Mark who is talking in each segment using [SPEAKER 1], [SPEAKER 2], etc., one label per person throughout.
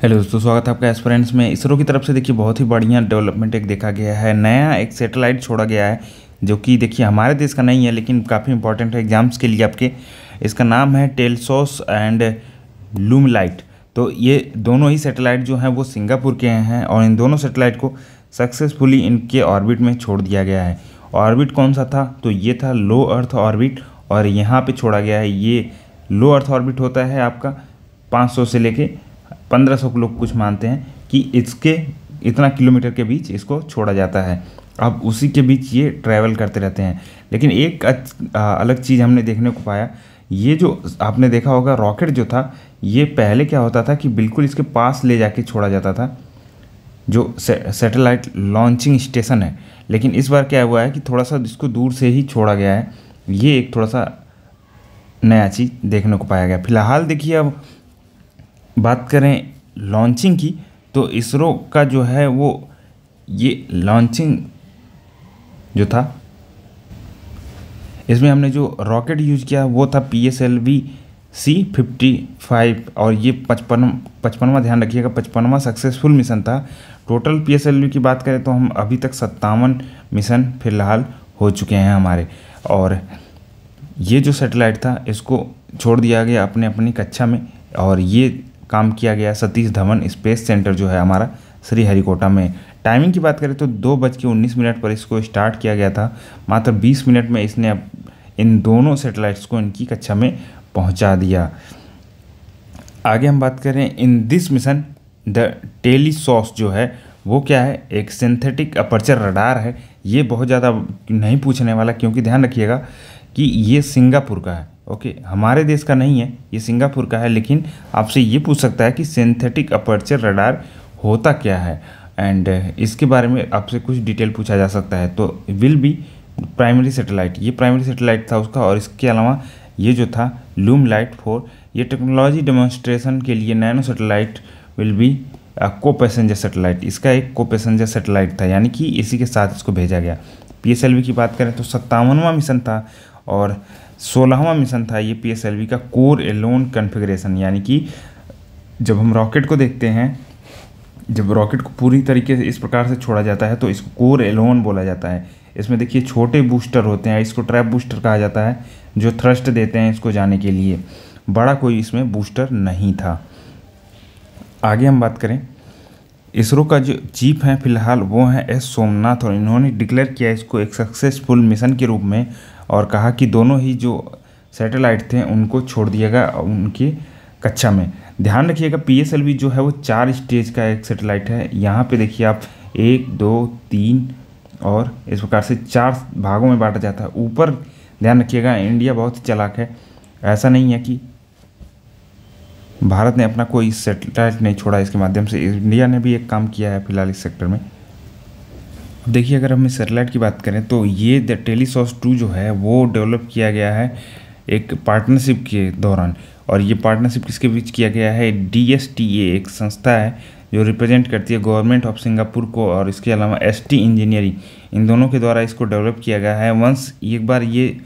[SPEAKER 1] hello दोस्तों स्वागत है आपका एस्पेरेंट्स में इसरो की तरफ से देखिए बहुत ही बढ़िया डेवलपमेंट एक देखा गया है नया एक सैटेलाइट छोड़ा गया है जो कि देखिए हमारे देश का नहीं है लेकिन काफ़ी इंपॉर्टेंट है एग्जाम्स के लिए आपके इसका नाम है टेलसोस एंड लूमलाइट तो ये दोनों ही सेटेलाइट जो हैं वो सिंगापुर के हैं और इन दोनों सेटेलाइट को सक्सेसफुली इनके ऑर्बिट में छोड़ दिया गया है ऑर्बिट कौन सा था तो ये था लो अर्थ ऑर्बिट और यहाँ पे छोड़ा गया है ये लो अर्थ ऑर्बिट होता है आपका 500 से लेके पंद्रह सौ लोग कुछ मानते हैं कि इसके इतना किलोमीटर के बीच इसको छोड़ा जाता है अब उसी के बीच ये ट्रैवल करते रहते हैं लेकिन एक अलग चीज़ हमने देखने को पाया ये जो आपने देखा होगा रॉकेट जो था ये पहले क्या होता था कि बिल्कुल इसके पास ले जाके छोड़ा जाता था जो से, लॉन्चिंग स्टेशन है लेकिन इस बार क्या हुआ है कि थोड़ा सा इसको दूर से ही छोड़ा गया है ये एक थोड़ा सा नया चीज़ देखने को पाया गया फिलहाल देखिए अब बात करें लॉन्चिंग की तो इसरो का जो है वो ये लॉन्चिंग जो था इसमें हमने जो रॉकेट यूज किया वो था P S L V C fifty five और ये पचपन पचपनवा ध्यान रखिएगा पचपनवा सक्सेसफुल मिशन था total P S L V की बात करें तो हम अभी तक सत्तावन मिशन फिलहाल हो चुके हैं हमारे और ये जो सेटेलाइट था इसको छोड़ दिया गया अपने अपनी कक्षा में और ये काम किया गया सतीश धवन स्पेस सेंटर जो है हमारा श्रीहरिकोटा में टाइमिंग की बात करें तो दो बज के उन्नीस मिनट पर इसको स्टार्ट किया गया था मात्र बीस मिनट में इसने इन दोनों सेटेलाइट्स को इनकी कक्षा में पहुंचा दिया आगे हम बात करें in this mission the TeLEOS जो है वो क्या है एक सिंथेटिक अपर्चर रडार है ये बहुत ज़्यादा नहीं पूछने वाला क्योंकि ध्यान रखिएगा कि ये सिंगापुर का है ओके हमारे देश का नहीं है ये सिंगापुर का है लेकिन आपसे ये पूछ सकता है कि सिंथेटिक अपर्चर रडार होता क्या है एंड uh, इसके बारे में आपसे कुछ डिटेल पूछा जा सकता है तो विल बी प्राइमरी सेटेलाइट ये प्राइमरी सेटेलाइट था उसका और इसके अलावा ये जो था लूम लाइट फोर ये टेक्नोलॉजी डेमोन्स्ट्रेशन के लिए nano satellite will be co passenger satellite इसका एक को पैसेंजर सेटेलाइट था यानी कि इसी के साथ इसको भेजा गया पीएसएलवी की बात करें तो सत्तावनवा मिशन था और सोलहवां मिशन था ये पी का कोर एलोन कन्फिग्रेशन यानी कि जब हम रॉकेट को देखते हैं जब रॉकेट को पूरी तरीके से इस प्रकार से छोड़ा जाता है तो इसको कोर एलोन बोला जाता है इसमें देखिए छोटे बूस्टर होते हैं इसको ट्रैप बूस्टर कहा जाता है जो थ्रस्ट देते हैं इसको जाने के लिए बड़ा कोई इसमें बूस्टर नहीं था आगे हम बात करें इसरो का जो चीफ हैं फिलहाल वो हैं एस सोमनाथ और इन्होंने डिक्लेयर किया इसको एक सक्सेसफुल मिशन के रूप में और कहा कि दोनों ही जो सैटेलाइट थे उनको छोड़ दिया गया उनकी कक्षा में ध्यान रखिएगा पी एस एल जो है वो चार स्टेज का एक सैटेलाइट है यहाँ पे देखिए आप एक दो तीन और इस प्रकार से चार भागों में बांटा जाता है ऊपर ध्यान रखिएगा इंडिया बहुत चलाक है ऐसा नहीं है कि भारत ने अपना कोई सेटेलाइट नहीं छोड़ा इसके माध्यम से इंडिया ने भी एक काम किया है फिलहाल इस सेक्टर में देखिए अगर हम सेटेलाइट की बात करें तो ये द टेलीसॉस टू जो है वो डेवलप किया गया है एक पार्टनरशिप के दौरान और ये पार्टनरशिप किसके बीच किया गया है डी एस टी ए एक संस्था है जो रिप्रेजेंट करती है गवर्नमेंट ऑफ सिंगापुर को और इसके अलावा एस टी इंजीनियरिंग इन दोनों के द्वारा इसको डेवलप किया गया है वंस एक बार ये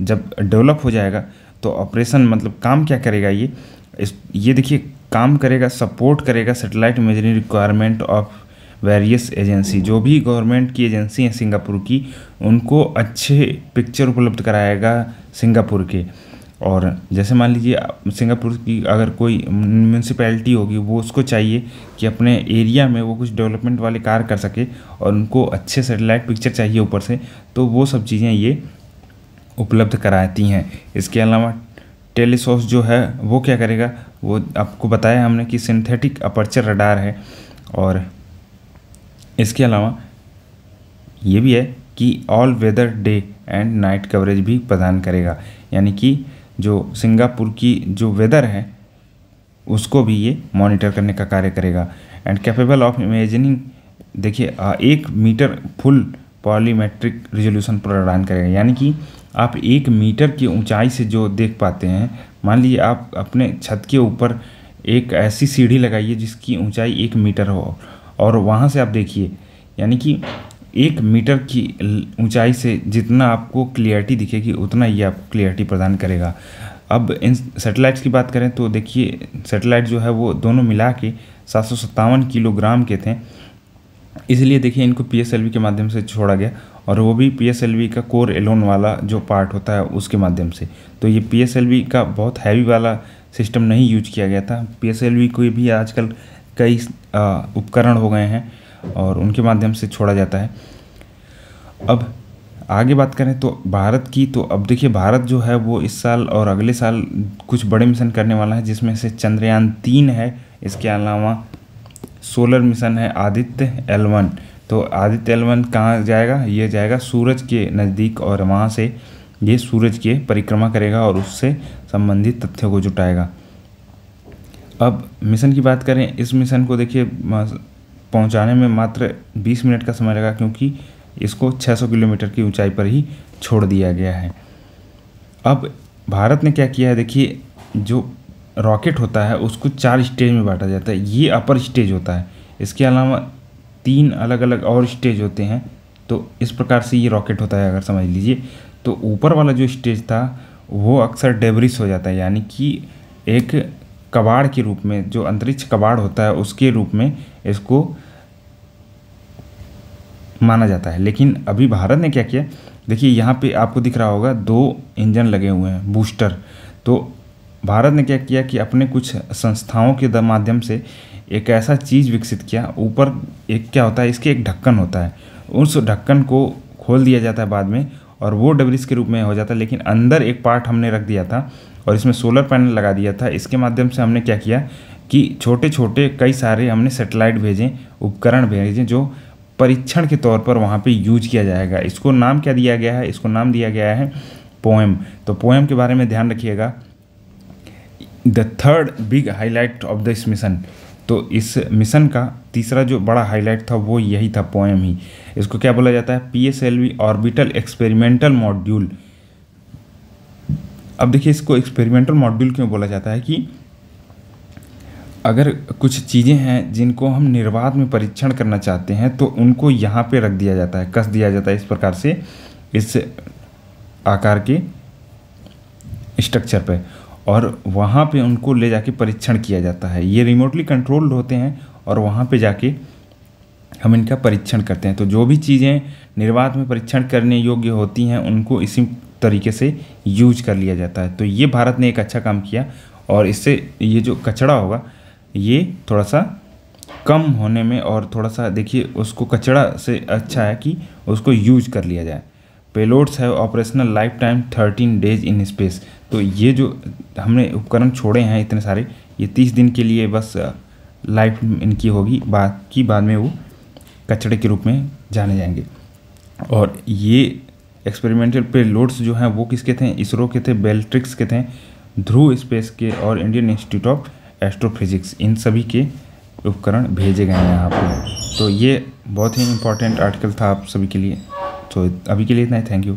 [SPEAKER 1] जब डेवलप हो जाएगा तो ऑपरेशन मतलब काम क्या करेगा ये इस ये देखिए काम करेगा सपोर्ट करेगा satellite measuring requirement of various agency जो भी गवर्नमेंट की एजेंसी हैं सिंगापुर की उनको अच्छे पिक्चर उपलब्ध कराएगा सिंगापुर के और जैसे मान लीजिए सिंगापुर की अगर कोई म्यूनसिपैलिटी होगी वो उसको चाहिए कि अपने एरिया में वो कुछ डेवलपमेंट वाले कार्य कर सके और उनको अच्छे सेटेलाइट पिक्चर चाहिए ऊपर से तो वो सब चीज़ें ये उपलब्ध कराती हैं इसके अलावा टेलीसोस जो है वो क्या करेगा वो आपको बताया हमने कि सिंथेटिक अपर्चर रडार है और इसके अलावा ये भी है कि all weather day and night coverage भी प्रदान करेगा यानी कि जो सिंगापुर की जो वेदर है उसको भी ये मॉनिटर करने का कार्य करेगा एंड कैपेबल ऑफ इमेजिनिंग देखिए एक मीटर फुल पॉलीमेट्रिक रिजोल्यूशन प्रदान करेगा यानी कि आप एक मीटर की ऊंचाई से जो देख पाते हैं मान लीजिए आप अपने छत के ऊपर एक ऐसी सीढ़ी लगाइए जिसकी ऊंचाई एक मीटर हो और वहाँ से आप देखिए यानी कि एक मीटर की ऊंचाई से जितना आपको क्लियरिटी दिखेगी उतना ये आपको क्लियरिटी प्रदान करेगा अब इन सेटेलाइट्स की बात करें तो देखिए सेटेलाइट जो है वो दोनों मिला के सात किलोग्राम के थे इसलिए देखिए इनको पी के माध्यम से छोड़ा गया और वो भी पी का कोर एलोन वाला जो पार्ट होता है उसके माध्यम से तो ये पी का बहुत हैवी वाला सिस्टम नहीं यूज किया गया था पी कोई भी आजकल कई उपकरण हो गए हैं और उनके माध्यम से छोड़ा जाता है अब आगे बात करें तो भारत की तो अब देखिए भारत जो है वो इस साल और अगले साल कुछ बड़े मिशन करने वाला है जिसमें से चंद्रयान तीन है इसके अलावा सोलर मिशन है आदित्य एल वन तो आदित्य एल वन कहाँ जाएगा ये जाएगा सूरज के नज़दीक और वहाँ से ये सूरज के परिक्रमा करेगा और उससे संबंधित तथ्यों को जुटाएगा अब मिशन की बात करें इस मिशन को देखिए पहुंचाने में मात्र 20 मिनट का समय लगा क्योंकि इसको 600 किलोमीटर की ऊंचाई पर ही छोड़ दिया गया है अब भारत ने क्या किया है देखिए जो रॉकेट होता है उसको चार स्टेज में बांटा जाता है ये अपर स्टेज होता है इसके अलावा तीन अलग अलग और स्टेज होते हैं तो इस प्रकार से ये रॉकेट होता है अगर समझ लीजिए तो ऊपर वाला जो स्टेज था वो अक्सर डेबरिस हो जाता है यानी कि एक कबाड़ के रूप में जो अंतरिक्ष कबाड़ होता है उसके रूप में इसको माना जाता है लेकिन अभी भारत ने क्या किया देखिए यहाँ पे आपको दिख रहा होगा दो इंजन लगे हुए हैं बूस्टर तो भारत ने क्या किया कि अपने कुछ संस्थाओं के माध्यम से एक ऐसा चीज़ विकसित किया ऊपर एक क्या होता है इसके एक ढक्कन होता है उस ढक्कन को खोल दिया जाता है बाद में और वो डब्रिज के रूप में हो जाता है लेकिन अंदर एक पार्ट हमने रख दिया था और इसमें सोलर पैनल लगा दिया था इसके माध्यम से हमने क्या किया कि छोटे छोटे कई सारे हमने सेटेलाइट भेजें उपकरण भेजें जो परीक्षण के तौर पर वहाँ पे यूज किया जाएगा इसको नाम क्या दिया गया है इसको नाम दिया गया है पोएम तो पोएम के बारे में ध्यान रखिएगा the third big highlight of the इस मिशन तो इस मिशन का तीसरा जो बड़ा हाईलाइट था वो यही था पोएम ही इसको क्या बोला जाता है P S L V orbital experimental module अब देखिए इसको एक्सपेरिमेंटल मॉड्यूल क्यों बोला जाता है कि अगर कुछ चीज़ें हैं जिनको हम निर्वाध में परीक्षण करना चाहते हैं तो उनको यहाँ पे रख दिया जाता है कस दिया जाता है इस प्रकार से इस आकार के स्ट्रक्चर पे और वहाँ पे उनको ले जाके परीक्षण किया जाता है ये रिमोटली कंट्रोल्ड होते हैं और वहाँ पे जाके हम इनका परीक्षण करते हैं तो जो भी चीज़ें निर्वाध में परीक्षण करने योग्य होती हैं उनको इसी तरीके से यूज कर लिया जाता है तो ये भारत ने एक अच्छा काम किया और इससे ये जो कचरा होगा ये थोड़ा सा कम होने में और थोड़ा सा देखिए उसको कचरा से अच्छा है कि उसको यूज कर लिया जाए पेलोड्स है operational lifetime thirteen days in space तो ये जो हमने उपकरण छोड़े हैं इतने सारे ये तीस दिन के लिए बस लाइफ इनकी होगी बाकी बाद में वो कचड़े के रूप में जाने जाएंगे और ये एक्सपेरिमेंटल पे लोड्स जो हैं वो किसके थे इसरो के थे बेल्ट्रिक्स के थे ध्रुव स्पेस के और इंडियन इंस्टीट्यूट ऑफ एस्ट्रोफिजिक्स इन सभी के उपकरण भेजे गए हैं यहाँ पर तो ये बहुत ही इंपॉर्टेंट आर्टिकल था आप सभी के लिए तो अभी के लिए इतना ही थैंक यू